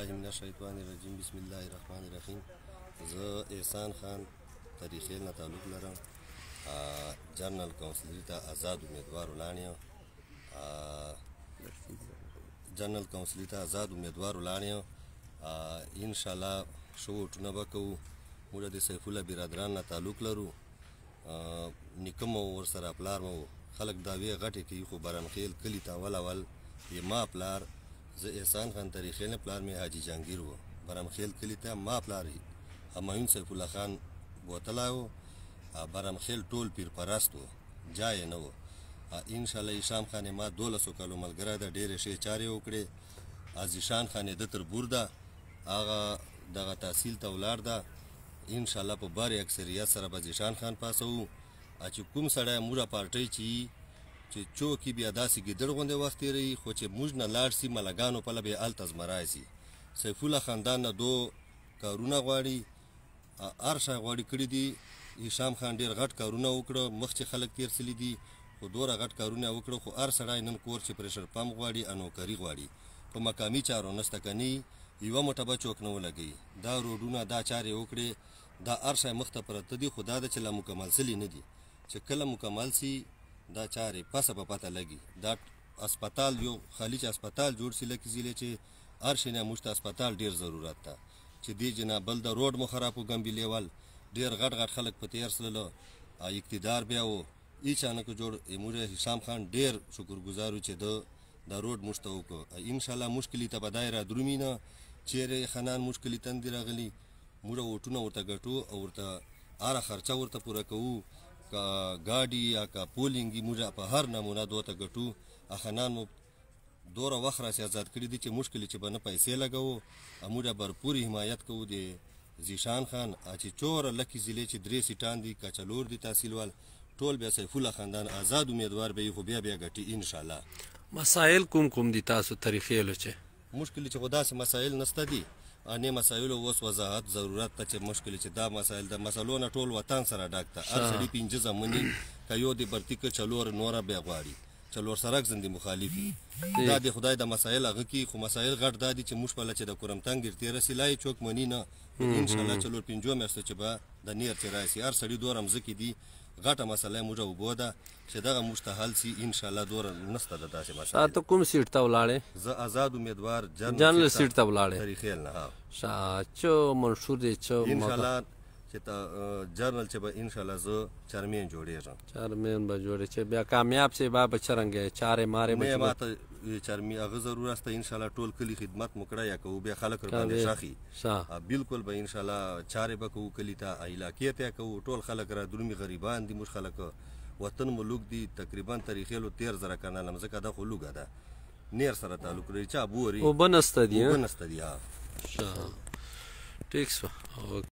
بالله من الشیطان الرجیم بسم الله الرحمن الرحیم زه احسان خان تاریخي نه تعلق لرم جنرال کونسلری ته آزاد امیدوار ولانیو جنرال کونسلری ته آزاد امیدوار ولانیو ان شاء الله شو ټونه وکړو موږ د سیف الله برادران نه تعلق لرو نکم ور سره پلار مو خلک دا وی غټي کوي خو برنخیل کلی تا ول ول یما پلار زه احسان خان تاریخیل پلار مې حاجی جنگیر وو برمخیل کلی ته ما پلار همایون سیف الله خان بوتلی و برمخیل ټول پیر پرست و جای نه و ان شاء الله هشام خان ما دولسو کالو ملګری ده ډېرې ښې چارې وکړې از هشام خان د تر بورده هغه دغه تحصیل ته ولاړ ده ان شاء الله په بار اکثریت سره به هشام خان پاسو چې کوم سړی موره پارټۍ چې چې چوک کې بیا داسې ګیدړ غوندې وخت تیروي خو چې موږ نه لاړ سي ملګانو په لبه هلته زمری سي سیف الله خاندان نه دو کارونه غواړي هر شی غواړي کړي دي هشام خان ډیر غټ کارونه وکړه مخ چې خلک تیر سلی دي خو دوره غټ کارونه وکړه خو هر سړی نن کور چې پریشر پم غواړي انوکري غواړي په مقامی چارو نسته کني یوه موټه به چوک نه ولګي دا روډونه دا چارې وکړې دا هر شی مخ ته پرته دي خو دا ده چې لا مکمل سلی نه دي چې کله مکمل سي دا چارې پس په پته لګي دا هسپتال یو خالی چې هسپتال جوړ سي لکه زیلې چې هر شي نه مشت هسپتال ډیر ضرورت ده چې دی جنا بل د روډ مو خرابو ګمبي لیول ډیر غټ غټ خلک په تیر سللو اقتدار بیا و ای چانه کو جوړ امور حسام خان ډیر شکرګزارو چې د د روډ مشته وکړو ان شاء الله مشکلی ته بدای را درومینه چیرې خنان مشکلی تندې راغلی موږ وټونه ورته ګټو او ورته اره خرچه ورته پوره کوو کا گاډي یا کا پولینګي موږ په هر نمونه دوته ګټو اخنان مو دوره وخت را سي آزاد کړی دي چې مشکل چې بنه پیسې لګو امور بر پوری حمایت کوو دي زیشان خان چې چور لکی ضلع چې درې سیټان دي کچلور دي تحصیلوال ټول بیا سیف الله خاندان آزاد امیدوار به خو بیا بیا ګټي ان شاء الله مسائل کوم کوم دي تاسو طریقې لچه مشکل چې خدا سي مسائل نسته دي انې مسایلو اوس وضاحت ضرورت ته چې مشکل چې دا مسایل د مسلو نه ټول وطن سره ډاک ته هر سړي پنځه زمونی که یو دې برتي که چلور نوره بیا غواړي څلور سرک زندې مخالفي دا د خدای د مسایل هغه کې خو مسایل غټ دا دي چې موږ په لچې د کورمتنګ ګرتي رسلای چوک منی نه ان شاء الله څلور پنځو میاشتو چې به د نیر چې راسي هر سړي دوه رمزه کې دي غټه مسله موږ وبو ده چې دغه موږ ته حل سي ان شاء الله دوه نسته د تاسو مسله تاسو کوم سیټ ته ولاړې زه آزاد امیدوار جنرال سیټ ته ولاړې تاریخ نه ها شاچو منشور دي چې ان شاء الله چې تا جرنل چې به ان شاء الله زه چارمین جوړیږم چارمین به جوړی چې بیا کامیاب شي به چرنګې چارې مارې به نه ماته چارمی هغه ضرور است ان شاء الله ټول کلی خدمت مکړه یا کو بیا خلک باندې شاخي بالکل به ان شاء الله چارې به کو کلی ته علاقې ته کو ټول خلک را درومي غریبان دي مش خلک وطن ملوک دي تقریبا تاریخي له 13 زره کانال مزګه د خلوګه ده نیر سره تعلق لري چا بوري او بنست دي بنست دي ها ټیک سو